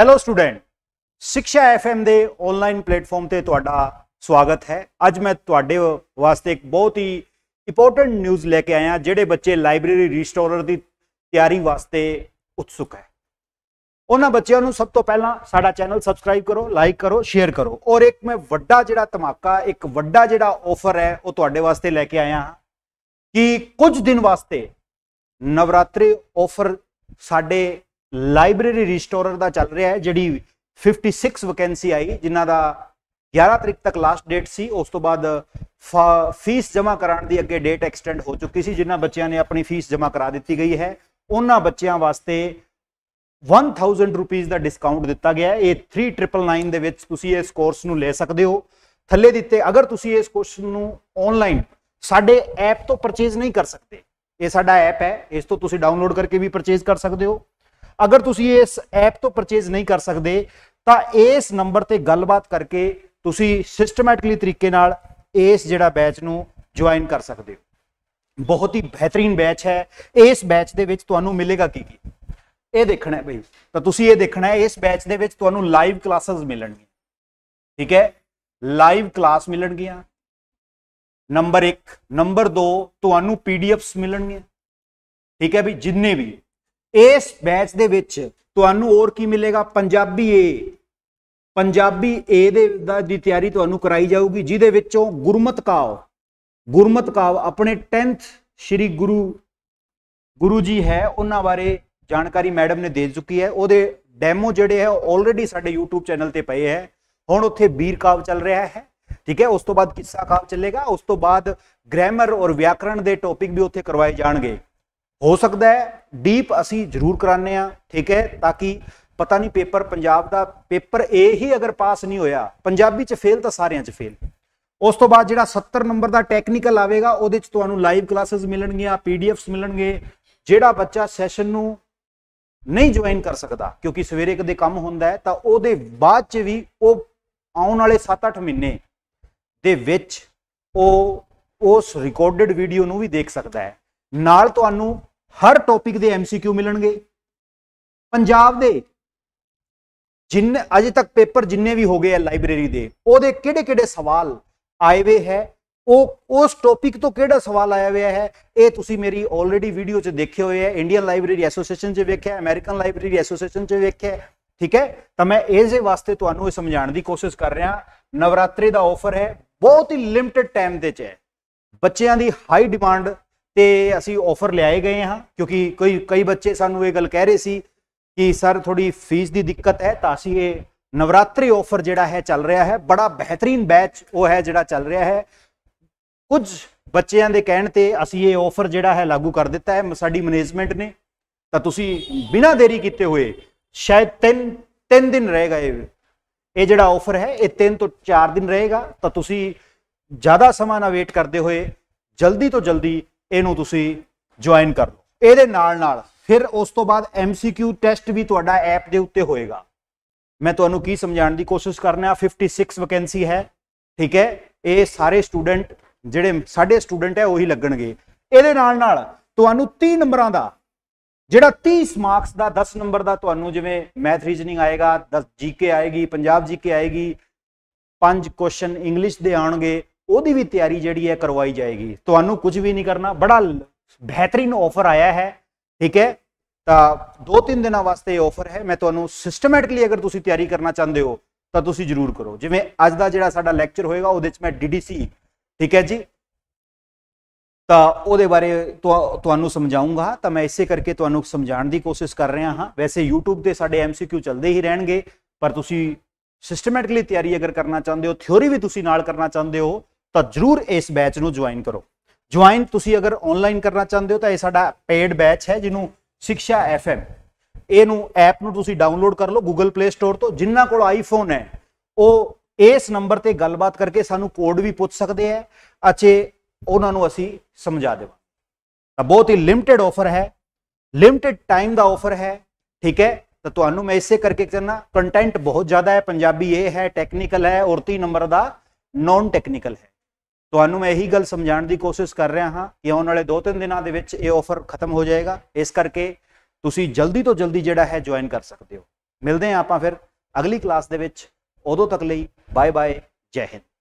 hello student Sikhiya FM ਦੇ online platform ਤੇ ਤੁਹਾਡਾ ਸਵਾਗਤ ਹੈ ਅੱਜ ਮੈਂ ਤੁਹਾਡੇ ਵਾਸਤੇ ਇੱਕ ਬਹੁਤ ਹੀ ਇੰਪੋਰਟੈਂਟ ਨਿਊਜ਼ ਲੈ ਕੇ ਆਇਆ ਜਿਹੜੇ ਬੱਚੇ ਲਾਇਬ੍ਰੇਰੀ ਰੀਸਟੋਰਰ ਦੀ ਤਿਆਰੀ ਵਾਸਤੇ ਉਤਸੁਕ ਹੈ ਉਹਨਾਂ ਬੱਚਿਆਂ ਨੂੰ ਸਭ ਤੋਂ ਪਹਿਲਾਂ ਸਾਡਾ ਚੈਨਲ ਸਬਸਕ੍ਰਾਈਬ ਕਰੋ ਲਾਈਕ ਕਰੋ ਸ਼ੇਅਰ ਕਰੋ ਔਰ ਇੱਕ ਮੈਂ ਵੱਡਾ ਜਿਹੜਾ ਧਮਾਕਾ ਇੱਕ ਵੱਡਾ ਜਿਹੜਾ ਆਫਰ ਹੈ ਉਹ ਤੁਹਾਡੇ ਵਾਸਤੇ ਲੈ ਕੇ ਆਇਆ ਹਾਂ ਕਿ ਕੁਝ ਦਿਨ ਵਾਸਤੇ ਨਵਰਾਤਰੀ ਆਫਰ ਸਾਡੇ ਲਾਇਬ੍ਰੇਰੀ ਰੀਸਟੋਰਰ ਦਾ ਚੱਲ ਰਿਹਾ ਹੈ ਜਿਹੜੀ 56 ਵੈਕੈਂਸੀ ਆਈ ਜਿਨ੍ਹਾਂ ਦਾ 11 ਤਰੀਕ ਤੱਕ ਲਾਸਟ ਡੇਟ ਸੀ ਉਸ ਤੋਂ ਬਾਅਦ ਫੀਸ ਜਮ੍ਹਾਂ ਕਰਾਉਣ ਦੀ ਅੱਗੇ ਡੇਟ ਐਕਸਟੈਂਡ ਹੋ ਚੁੱਕੀ ਸੀ ਜਿਨ੍ਹਾਂ ਬੱਚਿਆਂ ਨੇ ਆਪਣੀ ਫੀਸ ਜਮ੍ਹਾਂ ਕਰਾ ਦਿੱਤੀ ਗਈ ਹੈ ਉਹਨਾਂ ਬੱਚਿਆਂ ਵਾਸਤੇ 1000 ਰੁਪਏ ਦਾ ਡਿਸਕਾਊਂਟ ਦਿੱਤਾ ਗਿਆ ਹੈ ਇਹ 3999 ਦੇ ਵਿੱਚ ਤੁਸੀਂ ਇਸ ਕੋਰਸ ਨੂੰ ਲੈ ਸਕਦੇ ਹੋ ਥੱਲੇ ਦਿੱਤੇ ਅਗਰ ਤੁਸੀਂ ਇਸ ਕੋਰਸ ਨੂੰ ਆਨਲਾਈਨ ਸਾਡੇ ਐਪ ਤੋਂ ਪਰਚੇਜ਼ ਨਹੀਂ ਕਰ ਸਕਦੇ ਇਹ ਸਾਡਾ ਐਪ ਹੈ ਇਸ ਤੋਂ ਤੁਸੀਂ ਡਾਊਨਲੋਡ ਕਰਕੇ ਵੀ ਪਰਚੇਜ਼ ਕਰ ਸਕਦੇ ਹੋ ਅਗਰ ਤੁਸੀਂ ਇਸ ਐਪ ਤੋਂ ਪਰਚੇਜ਼ ਨਹੀਂ ਕਰ ਸਕਦੇ ਤਾਂ ਇਸ ਨੰਬਰ ਤੇ ਗੱਲਬਾਤ ਕਰਕੇ ਤੁਸੀਂ ਸਿਸਟਮੈਟਿਕਲੀ ਤਰੀਕੇ ਨਾਲ ਇਸ ਜਿਹੜਾ ਬੈਚ ਨੂੰ ਜੁਆਇਨ ਕਰ ਸਕਦੇ ਹੋ ਬਹੁਤ ਹੀ ਬਿਹਤਰੀਨ ਬੈਚ ਹੈ ਇਸ ਬੈਚ ਦੇ ਵਿੱਚ ਤੁਹਾਨੂੰ ਮਿਲੇਗਾ ਕੀ ਕੀ ਇਹ ਦੇਖਣਾ ਹੈ ਬਈ ਤਾਂ ਤੁਸੀਂ ਇਹ ਦੇਖਣਾ ਹੈ ਇਸ ਬੈਚ ਦੇ ਵਿੱਚ ਤੁਹਾਨੂੰ ਲਾਈਵ ਕਲਾਸਸ ਮਿਲਣਗੀਆਂ ਠੀਕ ਹੈ ਲਾਈਵ ਕਲਾਸ ਮਿਲਣਗੀਆਂ ਨੰਬਰ 1 ਨੰਬਰ 2 ਤੁਹਾਨੂੰ ਪੀਡੀਐਫਸ ਮਿਲਣਗੀਆਂ ਠੀਕ ਹੈ ਵੀ ਜਿੰਨੇ ਵੀ ਇਸ ਬੈਚ ਦੇ ਵਿੱਚ ਤੁਹਾਨੂੰ ਹੋਰ ਕੀ ਮਿਲੇਗਾ ਪੰਜਾਬੀ ਏ ਪੰਜਾਬੀ ਏ ਦੇ ਦੀ ਤਿਆਰੀ ਤੁਹਾਨੂੰ ਕਰਾਈ ਜਾਊਗੀ ਜਿਹਦੇ ਵਿੱਚੋਂ ਗੁਰਮਤ ਕਾਵ ਗੁਰਮਤ ਕਾਵ ਆਪਣੇ 10th ਸ੍ਰੀ ਗੁਰੂ ਗੁਰੂ ਜੀ ਹੈ ਉਹਨਾਂ ਬਾਰੇ ਜਾਣਕਾਰੀ ਮੈਡਮ ਨੇ ਦੇ ਚੁੱਕੀ ਹੈ ਉਹਦੇ ਡੈਮੋ ਜਿਹੜੇ ਹੈ ਆਲਰੇਡੀ ਸਾਡੇ YouTube ਚੈਨਲ ਤੇ ਪਏ ਹੈ ਹੁਣ ਉੱਥੇ ਬੀਰ ਕਾਵ ਚੱਲ ਰਿਹਾ ਹੈ ਠੀਕ ਹੈ ਉਸ ਤੋਂ ਬਾਅਦ ਕਿੱਸਾ ਕਾਵ ਚੱਲੇਗਾ ਉਸ ਤੋਂ ਬਾਅਦ ਗ੍ਰਾਮਰ ਔਰ ਵਿਆਕਰਣ ਦੇ ਟੌਪਿਕ ਵੀ ਉੱਥੇ ਕਰਵਾਏ ਜਾਣਗੇ ਹੋ ਸਕਦਾ ਹੈ ਡੀਪ ਅਸੀਂ ਜ਼ਰੂਰ ਕਰਾਨੇ ਆ ਠੀਕ ਹੈ ਤਾਂ ਕਿ ਪਤਾ ਨਹੀਂ ਪੇਪਰ ਪੰਜਾਬ ਦਾ ਪੇਪਰ ਏ ਹੀ ਅਗਰ ਪਾਸ ਨਹੀਂ ਹੋਇਆ ਪੰਜਾਬੀ ਚ ਫੇਲ ਤਾਂ ਸਾਰਿਆਂ ਚ ਫੇਲ ਉਸ ਤੋਂ ਬਾਅਦ ਜਿਹੜਾ 70 ਨੰਬਰ ਦਾ ਟੈਕਨੀਕਲ ਆਵੇਗਾ ਉਹਦੇ ਚ ਤੁਹਾਨੂੰ ਲਾਈਵ ਕਲਾਸਿਸ ਮਿਲਣਗੀਆਂ ਪੀਡੀਐਫਸ ਮਿਲਣਗੇ ਜਿਹੜਾ ਬੱਚਾ ਸੈਸ਼ਨ ਨੂੰ ਨਹੀਂ ਜੁਆਇਨ ਕਰ ਸਕਦਾ ਕਿਉਂਕਿ ਸਵੇਰੇ ਕਦੇ ਕੰਮ ਹੁੰਦਾ ਹੈ ਤਾਂ ਉਹਦੇ ਬਾਅਦ ਚ ਵੀ ਉਹ ਆਉਣ ਵਾਲੇ 7-8 ਮਹੀਨੇ ਦੇ ਵਿੱਚ ਉਹ ਉਸ ਰਿਕਾਰਡਡ ਵੀਡੀਓ ਨੂੰ ਵੀ ਦੇਖ ਸਕਦਾ ਹੈ ਨਾਲ ਤੁਹਾਨੂੰ ਹਰ ਟੌਪਿਕ ਦੇ ਐਮਸੀਕਿਊ ਮਿਲਣਗੇ ਪੰਜਾਬ ਦੇ ਜਿੰਨੇ ਅਜੇ ਤੱਕ ਪੇਪਰ ਜਿੰਨੇ ਵੀ ਹੋ ਗਏ ਆ ਲਾਇਬ੍ਰੇਰੀ ਦੇ ਉਹਦੇ ਕਿਹੜੇ-ਕਿਹੜੇ ਸਵਾਲ ਆਏ ਹੋਏ ਹੈ ਉਹ ਉਸ ਟੌਪਿਕ ਤੋਂ ਕਿਹੜਾ ਸਵਾਲ ਆਇਆ ਹੋਇਆ ਹੈ ਇਹ ਤੁਸੀਂ ਮੇਰੀ ਆਲਰੇਡੀ ਵੀਡੀਓ 'ਚ ਦੇਖੇ ਹੋਏ ਆ ਇੰਡੀਅਨ ਲਾਇਬ੍ਰੇਰੀ ਐਸੋਸੀਏਸ਼ਨ 'ਚ ਵੇਖਿਆ ਅਮਰੀਕਨ ਲਾਇਬ੍ਰੇਰੀ ਐਸੋਸੀਏਸ਼ਨ 'ਚ ਵੇਖਿਆ ਠੀਕ ਹੈ ਤਾਂ ਮੈਂ ਇਸ ਦੇ ਵਾਸਤੇ ਤੁਹਾਨੂੰ ਇਹ ਸਮਝਾਉਣ ਦੀ ਕੋਸ਼ਿਸ਼ ਕਰ ਰਿਹਾ ਨਵਰਾਤਰੀ ਦਾ ਆਫਰ ਹੈ ਬਹੁਤ ਹੀ ਲਿਮਟਿਡ ਟਾਈਮ ਦੇ 'ਚ ਹੈ ਬੱਚਿਆਂ ਦੀ ਹਾਈ ਡਿਮਾਂਡ ਤੇ ਅਸੀਂ ਆਫਰ ਲਿਆਏ ਗਏ ਹਾਂ ਕਿਉਂਕਿ ਕੋਈ ਕਈ ਬੱਚੇ ਸਾਨੂੰ ਇਹ ਗੱਲ ਕਹਿ ਰਹੇ ਸੀ ਕਿ ਸਰ ਥੋੜੀ ਫੀਸ ਦੀ ਦਿੱਕਤ ਹੈ ਤਾਂ ਅਸੀਂ ਇਹ ਨਵਰਾਤਰੀ ਆਫਰ ਜਿਹੜਾ ਹੈ ਚੱਲ ਰਿਹਾ ਹੈ ਬੜਾ ਬਿਹਤਰੀਨ ਬੈਚ ਉਹ ਹੈ ਜਿਹੜਾ ਚੱਲ ਰਿਹਾ ਹੈ ਕੁਝ ਬੱਚਿਆਂ ਦੇ ਕਹਿਣ ਤੇ ਅਸੀਂ ਇਹ ਆਫਰ ਜਿਹੜਾ ਹੈ ਲਾਗੂ ਕਰ ਦਿੱਤਾ ਹੈ ਸਾਡੀ ਮੈਨੇਜਮੈਂਟ ਨੇ ਤਾਂ ਤੁਸੀਂ ਬਿਨਾਂ ਦੇਰੀ ਕੀਤੇ ਹੋਏ ਸ਼ਾਇਦ 3 3 ਦਿਨ ਰਹੇਗਾ ਇਹ ਇਹ ਜਿਹੜਾ ਆਫਰ ਹੈ ਇਹ 3 ਤੋਂ 4 ਦਿਨ ਰਹੇਗਾ ਤਾਂ ਤੁਸੀਂ ਜ਼ਿਆਦਾ ਸਮਾਂ ਨਾ ਵੇਟ ਕਰਦੇ ਹੋਏ ਜਲਦੀ ਤੋਂ ਜਲਦੀ ਇਹਨੂੰ ਤੁਸੀਂ ਜੁਆਇਨ ਕਰ ਲਓ ਇਹਦੇ ਨਾਲ ਨਾਲ ਫਿਰ ਉਸ ਤੋਂ ਬਾਅਦ MCQ ਟੈਸਟ ਵੀ ਤੁਹਾਡਾ ਐਪ ਦੇ ਉੱਤੇ ਹੋਏਗਾ ਮੈਂ ਤੁਹਾਨੂੰ ਕੀ ਸਮਝਾਉਣ ਦੀ ਕੋਸ਼ਿਸ਼ ਕਰਨਾ 56 ਵੈਕੈਂਸੀ ਹੈ ਠੀਕ ਹੈ ਇਹ ਸਾਰੇ ਸਟੂਡੈਂਟ ਜਿਹੜੇ ਸਾਡੇ ਸਟੂਡੈਂਟ ਹੈ ਉਹੀ ਲੱਗਣਗੇ ਇਹਦੇ ਨਾਲ ਨਾਲ ਤੁਹਾਨੂੰ 30 ਨੰਬਰਾਂ ਦਾ ਜਿਹੜਾ 30 ਮਾਰਕਸ ਦਾ 10 ਨੰਬਰ ਦਾ ਤੁਹਾਨੂੰ ਜਿਵੇਂ ਮੈਥ ਰੀਜ਼ਨਿੰਗ ਆਏਗਾ 10 ਜੀਕੇ ਆਏਗੀ ਪੰਜਾਬ ਜੀਕੇ ਆਏਗੀ ਪੰਜ ਕੁਐਸਚਨ ਇੰਗਲਿਸ਼ ਦੇ ਆਉਣਗੇ ਉਹਦੀ ਵੀ ਤਿਆਰੀ ਜਿਹੜੀ ਹੈ ਕਰਵਾਈ ਜਾਏਗੀ ਤੁਹਾਨੂੰ ਕੁਝ ਵੀ ਨਹੀਂ ਕਰਨਾ ਬੜਾ ਬਿਹਤਰੀਨ ਆਫਰ ਆਇਆ ਹੈ ਠੀਕ ਹੈ ਤਾਂ ਦੋ ਤਿੰਨ ਦਿਨਾਂ ਵਾਸਤੇ ਇਹ ਆਫਰ ਹੈ ਮੈਂ ਤੁਹਾਨੂੰ ਸਿਸਟਮੈਟਿਕਲੀ ਅਗਰ ਤੁਸੀਂ ਤਿਆਰੀ ਕਰਨਾ ਚਾਹੁੰਦੇ ਹੋ ਤਾਂ ਤੁਸੀਂ ਜਰੂਰ ਕਰੋ ਜਿਵੇਂ ਅੱਜ ਦਾ ਜਿਹੜਾ ਸਾਡਾ ਲੈਕਚਰ ਹੋਏਗਾ ਉਹਦੇ ਵਿੱਚ ਮੈਂ ਡੀਡੀਸੀ ਠੀਕ ਹੈ ਜੀ ਤਾਂ ਉਹਦੇ ਬਾਰੇ ਤੁਹਾਨੂੰ ਸਮਝਾਉਂਗਾ ਤਾਂ ਮੈਂ ਇਸੇ ਕਰਕੇ ਤੁਹਾਨੂੰ ਸਮਝਾਉਣ ਦੀ ਕੋਸ਼ਿਸ਼ ਕਰ ਰਿਹਾ ਹਾਂ ਵੈਸੇ YouTube ਤੇ ਸਾਡੇ MCQ ਚੱਲਦੇ ਹੀ ਰਹਿਣਗੇ ਪਰ ਤੁਸੀਂ ਸਿਸਟਮੈਟਿਕਲੀ ਤਿਆਰੀ ਅਗਰ ਕਰਨਾ ਚਾਹੁੰਦੇ ਹੋ ਥਿਉਰੀ ਵੀ ਤੁਸੀਂ ਨਾਲ ਕਰਨਾ ਚਾਹੁੰਦੇ ਹੋ ਤਾਂ ਜਰੂਰ ਇਸ ਬੈਚ ਨੂੰ ਜੁਆਇਨ ਕਰੋ ਜੁਆਇਨ ਤੁਸੀਂ ਅਗਰ ਆਨਲਾਈਨ ਕਰਨਾ ਚਾਹੁੰਦੇ ਹੋ ਤਾਂ ਇਹ ਸਾਡਾ ਪੇਡ ਬੈਚ ਹੈ ਜਿਹਨੂੰ ਸਿੱਖਿਆ ਐਫਐਮ ਇਹ ਨੂੰ ਐਪ ਨੂੰ ਤੁਸੀਂ ਡਾਊਨਲੋਡ ਕਰ ਲਓ Google Play Store ਤੋਂ ਜਿਨ੍ਹਾਂ ਕੋਲ ਆਈਫੋਨ ਹੈ ਉਹ ਇਸ ਨੰਬਰ ਤੇ ਗੱਲਬਾਤ ਕਰਕੇ ਸਾਨੂੰ ਕੋਡ ਵੀ ਪੁੱਛ ਸਕਦੇ ਹੈ ਅਚੇ ਉਹਨਾਂ ਨੂੰ ਅਸੀਂ ਸਮਝਾ ਦੇਵਾਂ ਤਾਂ ਬਹੁਤ ਹੀ ਲਿਮਟਿਡ ਆਫਰ ਹੈ ਲਿਮਟਿਡ ਟਾਈਮ ਦਾ ਆਫਰ ਹੈ ਠੀਕ ਹੈ ਤਾਂ ਤੁਹਾਨੂੰ ਮੈਂ ਇਸੇ ਕਰਕੇ ਕਰਨਾ ਕੰਟੈਂਟ ਬਹੁਤ ਜ਼ਿਆਦਾ ਹੈ ਪੰਜਾਬੀ ਇਹ ਹੈ ਟੈਕਨੀਕਲ ਹੈ ਔਰ ਨੰਬਰ ਦਾ ਨਾਨ ਟੈਕਨੀਕਲ ਹੈ ਤੁਹਾਨੂੰ ਮੈਂ ਇਹੀ ਗੱਲ ਸਮਝਾਉਣ ਦੀ ਕੋਸ਼ਿਸ਼ ਕਰ ਰਿਹਾ ਹਾਂ ਕਿ ਆਉਣ ਵਾਲੇ 2-3 ਦਿਨਾਂ ਦੇ ਵਿੱਚ ਇਹ ਆਫਰ ਖਤਮ ਹੋ ਜਾਏਗਾ ਇਸ ਕਰਕੇ ਤੁਸੀਂ ਜਲਦੀ ਤੋਂ ਜਲਦੀ ਜਿਹੜਾ ਹੈ ਜੁਆਇਨ ਕਰ ਸਕਦੇ ਹੋ ਮਿਲਦੇ ਆਂ ਆਪਾਂ ਫਿਰ ਅਗਲੀ ਕਲਾਸ ਦੇ ਵਿੱਚ ਉਦੋਂ ਤੱਕ ਲਈ ਬਾਏ ਬਾਏ ਜੈ ਹਿੰਦ